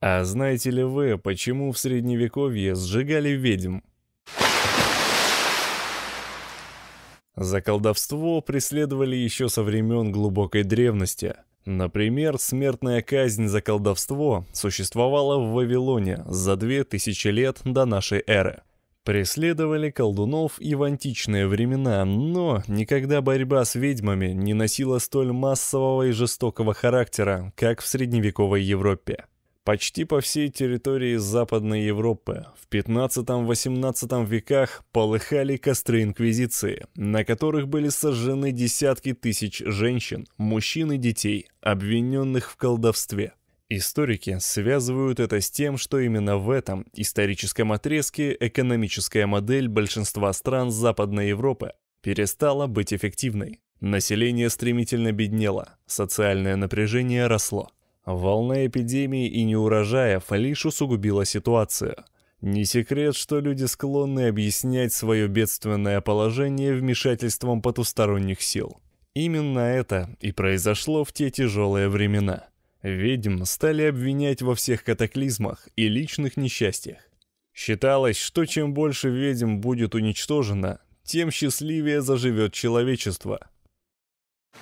А знаете ли вы, почему в средневековье сжигали ведьм? За колдовство преследовали еще со времен глубокой древности. Например, смертная казнь за колдовство существовала в Вавилоне за 2000 лет до нашей эры. Преследовали колдунов и в античные времена, но никогда борьба с ведьмами не носила столь массового и жестокого характера, как в средневековой Европе почти по всей территории Западной Европы. В 15-18 веках полыхали костры Инквизиции, на которых были сожжены десятки тысяч женщин, мужчин и детей, обвиненных в колдовстве. Историки связывают это с тем, что именно в этом историческом отрезке экономическая модель большинства стран Западной Европы перестала быть эффективной. Население стремительно беднело, социальное напряжение росло. Волна эпидемии и неурожаев лишь усугубила ситуацию. Не секрет, что люди склонны объяснять свое бедственное положение вмешательством потусторонних сил. Именно это и произошло в те тяжелые времена. Ведьм стали обвинять во всех катаклизмах и личных несчастьях. Считалось, что чем больше ведьм будет уничтожено, тем счастливее заживет человечество.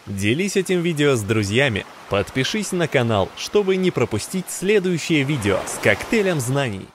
Делись этим видео с друзьями, подпишись на канал, чтобы не пропустить следующее видео с коктейлем знаний.